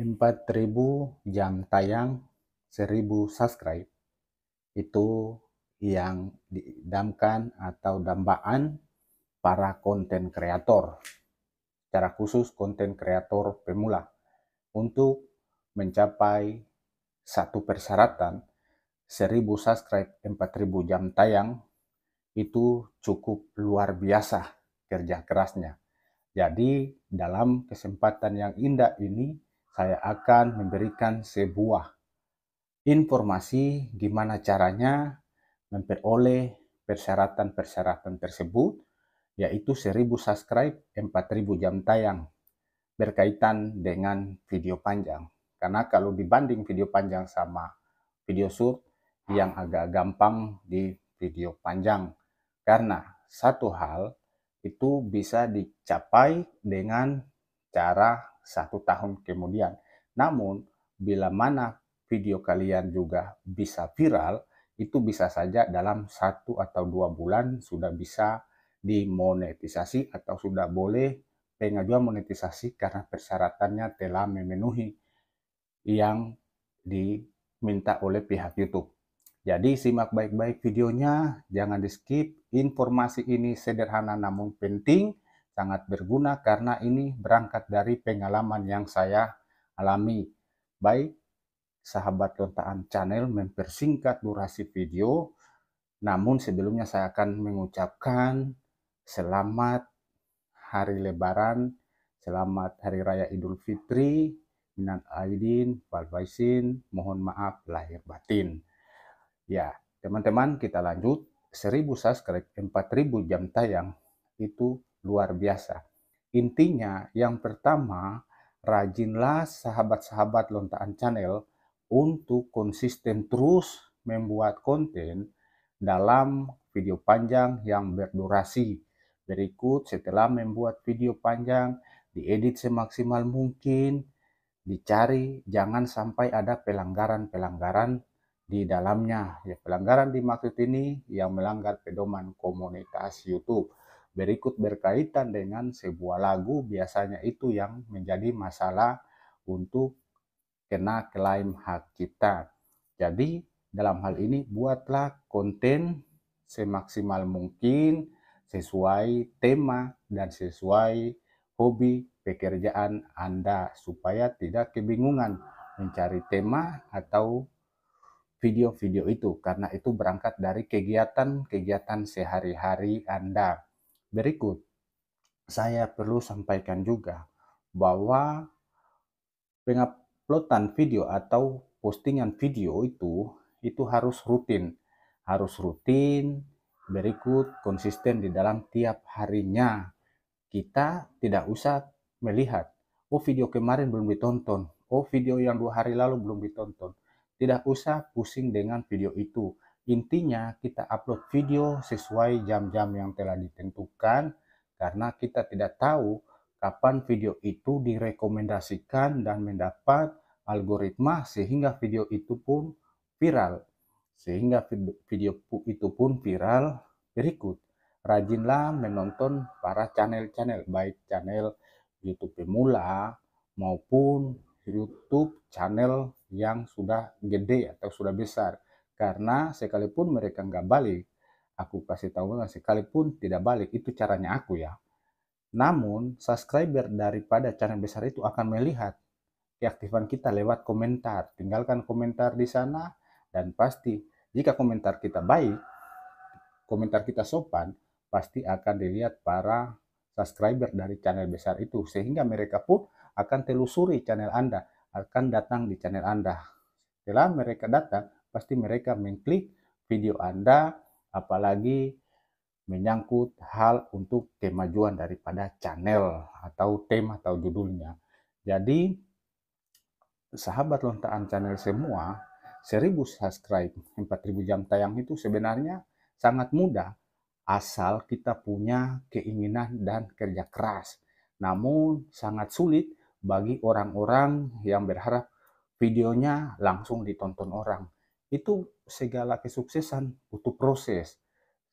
4000 jam tayang 1000 subscribe itu yang didamkan atau dambaan para konten kreator secara khusus konten kreator pemula untuk mencapai satu persyaratan 1000 subscribe 4000 jam tayang itu cukup luar biasa kerja kerasnya jadi dalam kesempatan yang indah ini saya akan memberikan sebuah informasi gimana caranya memperoleh persyaratan-persyaratan tersebut, yaitu 1000 subscribe, 4000 jam tayang berkaitan dengan video panjang. Karena kalau dibanding video panjang sama video short, yang agak gampang di video panjang. Karena satu hal itu bisa dicapai dengan cara satu tahun kemudian. Namun, bila mana video kalian juga bisa viral, itu bisa saja dalam satu atau dua bulan sudah bisa dimonetisasi atau sudah boleh pengajuan monetisasi karena persyaratannya telah memenuhi yang diminta oleh pihak YouTube. Jadi simak baik-baik videonya, jangan di skip. Informasi ini sederhana namun penting sangat berguna karena ini berangkat dari pengalaman yang saya alami. Baik, sahabat lontaan channel mempersingkat durasi video, namun sebelumnya saya akan mengucapkan selamat hari lebaran, selamat hari raya Idul Fitri, minat aidin wal faizin, mohon maaf lahir batin. Ya, teman-teman kita lanjut 1000 subscribe 4000 jam tayang itu luar biasa. Intinya, yang pertama, rajinlah sahabat-sahabat Lontaan Channel untuk konsisten terus membuat konten dalam video panjang yang berdurasi. Berikut setelah membuat video panjang, diedit semaksimal mungkin, dicari jangan sampai ada pelanggaran-pelanggaran di dalamnya. Ya, pelanggaran dimaksud ini yang melanggar pedoman komunitas YouTube berikut berkaitan dengan sebuah lagu biasanya itu yang menjadi masalah untuk kena klaim hak cipta. Jadi dalam hal ini buatlah konten semaksimal mungkin sesuai tema dan sesuai hobi pekerjaan Anda supaya tidak kebingungan mencari tema atau video-video itu karena itu berangkat dari kegiatan-kegiatan sehari-hari Anda. Berikut, saya perlu sampaikan juga bahwa penguploadan video atau postingan video itu itu harus rutin, harus rutin, berikut konsisten di dalam tiap harinya. Kita tidak usah melihat, oh video kemarin belum ditonton, oh video yang dua hari lalu belum ditonton. Tidak usah pusing dengan video itu Intinya kita upload video sesuai jam-jam yang telah ditentukan karena kita tidak tahu kapan video itu direkomendasikan dan mendapat algoritma sehingga video itu pun viral. Sehingga video itu pun viral berikut. Rajinlah menonton para channel-channel baik channel YouTube pemula maupun YouTube channel yang sudah gede atau sudah besar karena sekalipun mereka nggak balik, aku kasih tahu lah sekalipun tidak balik, itu caranya aku ya. Namun, subscriber daripada channel besar itu akan melihat keaktifan kita lewat komentar. Tinggalkan komentar di sana dan pasti jika komentar kita baik, komentar kita sopan, pasti akan dilihat para subscriber dari channel besar itu sehingga mereka pun akan telusuri channel Anda, akan datang di channel Anda. Setelah mereka datang, pasti mereka mengklik video Anda, apalagi menyangkut hal untuk kemajuan daripada channel atau tema atau judulnya. Jadi, sahabat lontaan channel semua, 1000 subscribe, 4000 jam tayang itu sebenarnya sangat mudah asal kita punya keinginan dan kerja keras. Namun sangat sulit bagi orang-orang yang berharap videonya langsung ditonton orang itu segala kesuksesan butuh proses.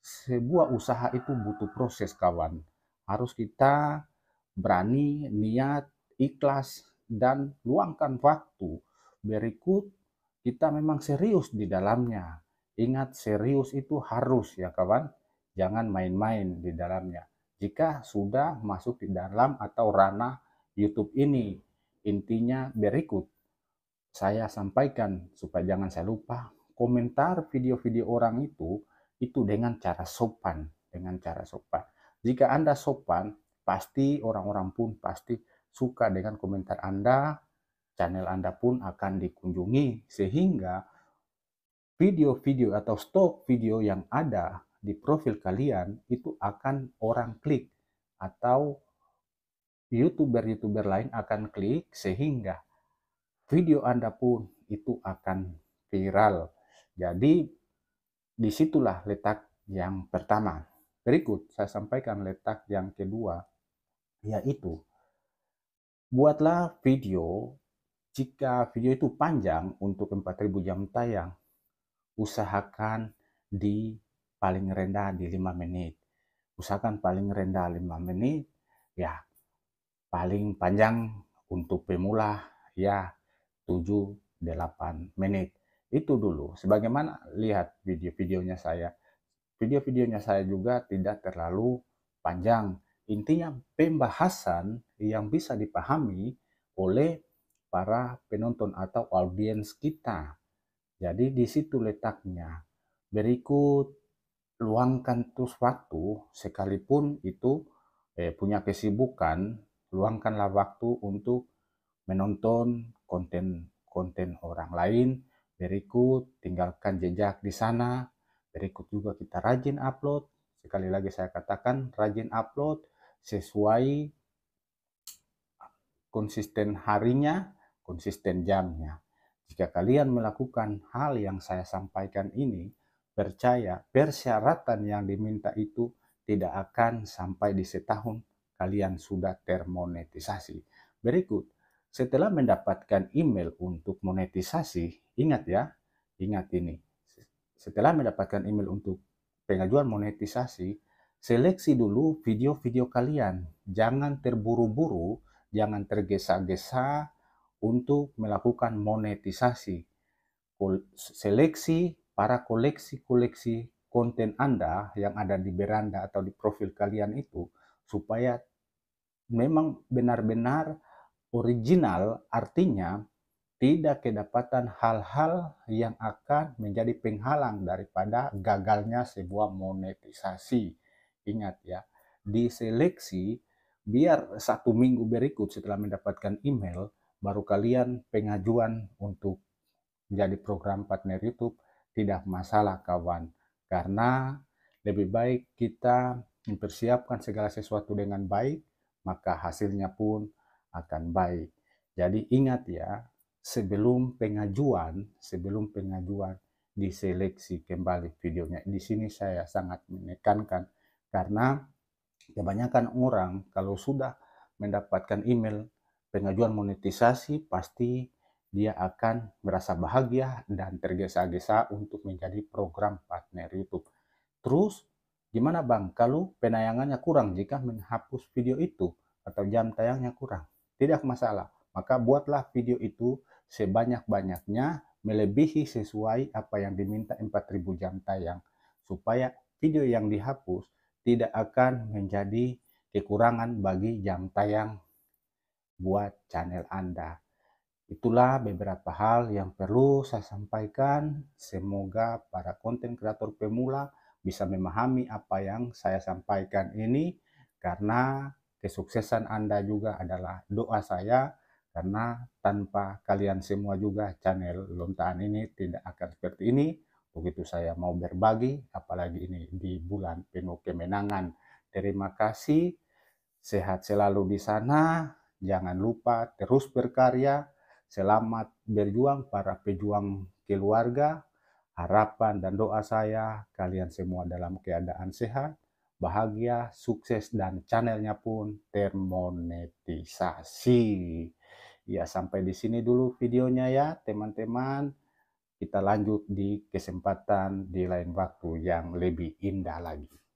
Sebuah usaha itu butuh proses, kawan. Harus kita berani, niat, ikhlas, dan luangkan waktu. Berikut, kita memang serius di dalamnya. Ingat, serius itu harus ya, kawan. Jangan main-main di dalamnya. Jika sudah masuk di dalam atau ranah YouTube ini, intinya berikut saya sampaikan supaya jangan saya lupa komentar video-video orang itu itu dengan cara sopan dengan cara sopan jika anda sopan pasti orang-orang pun pasti suka dengan komentar anda channel anda pun akan dikunjungi sehingga video-video atau stok video yang ada di profil kalian itu akan orang klik atau youtuber-youtuber lain akan klik sehingga video Anda pun itu akan viral. Jadi disitulah letak yang pertama. Berikut saya sampaikan letak yang kedua, yaitu buatlah video jika video itu panjang untuk 4000 jam tayang, usahakan di paling rendah di 5 menit. Usahakan paling rendah 5 menit, ya paling panjang untuk pemula, ya 7, 8 menit. Itu dulu. Sebagaimana lihat video-videonya saya. Video-videonya saya juga tidak terlalu panjang. Intinya pembahasan yang bisa dipahami oleh para penonton atau audiens kita. Jadi di situ letaknya. Berikut luangkan terus waktu sekalipun itu eh, punya kesibukan, luangkanlah waktu untuk menonton konten-konten orang lain. Berikut, tinggalkan jejak di sana. Berikut juga kita rajin upload. Sekali lagi saya katakan, rajin upload sesuai konsisten harinya, konsisten jamnya. Jika kalian melakukan hal yang saya sampaikan ini, percaya persyaratan yang diminta itu tidak akan sampai di setahun kalian sudah termonetisasi. Berikut, setelah mendapatkan email untuk monetisasi, ingat ya, ingat ini. Setelah mendapatkan email untuk pengajuan monetisasi, seleksi dulu video-video kalian. Jangan terburu-buru, jangan tergesa-gesa untuk melakukan monetisasi. Seleksi para koleksi-koleksi konten Anda yang ada di beranda atau di profil kalian itu supaya memang benar-benar original artinya tidak kedapatan hal-hal yang akan menjadi penghalang daripada gagalnya sebuah monetisasi. Ingat ya, diseleksi biar satu minggu berikut setelah mendapatkan email, baru kalian pengajuan untuk menjadi program partner YouTube tidak masalah kawan. Karena lebih baik kita mempersiapkan segala sesuatu dengan baik, maka hasilnya pun akan baik. Jadi ingat ya, sebelum pengajuan, sebelum pengajuan diseleksi kembali videonya. Di sini saya sangat menekankan karena kebanyakan orang kalau sudah mendapatkan email pengajuan monetisasi pasti dia akan merasa bahagia dan tergesa-gesa untuk menjadi program partner YouTube. Terus gimana Bang kalau penayangannya kurang jika menghapus video itu atau jam tayangnya kurang? tidak masalah. Maka buatlah video itu sebanyak-banyaknya melebihi sesuai apa yang diminta 4000 jam tayang supaya video yang dihapus tidak akan menjadi kekurangan bagi jam tayang buat channel Anda. Itulah beberapa hal yang perlu saya sampaikan. Semoga para konten kreator pemula bisa memahami apa yang saya sampaikan ini karena kesuksesan Anda juga adalah doa saya karena tanpa kalian semua juga channel Lontaan ini tidak akan seperti ini. Begitu saya mau berbagi, apalagi ini di bulan penuh kemenangan. Terima kasih, sehat selalu di sana. Jangan lupa terus berkarya. Selamat berjuang para pejuang keluarga. Harapan dan doa saya, kalian semua dalam keadaan sehat bahagia, sukses, dan channelnya pun termonetisasi. Ya, sampai di sini dulu videonya ya, teman-teman. Kita lanjut di kesempatan di lain waktu yang lebih indah lagi.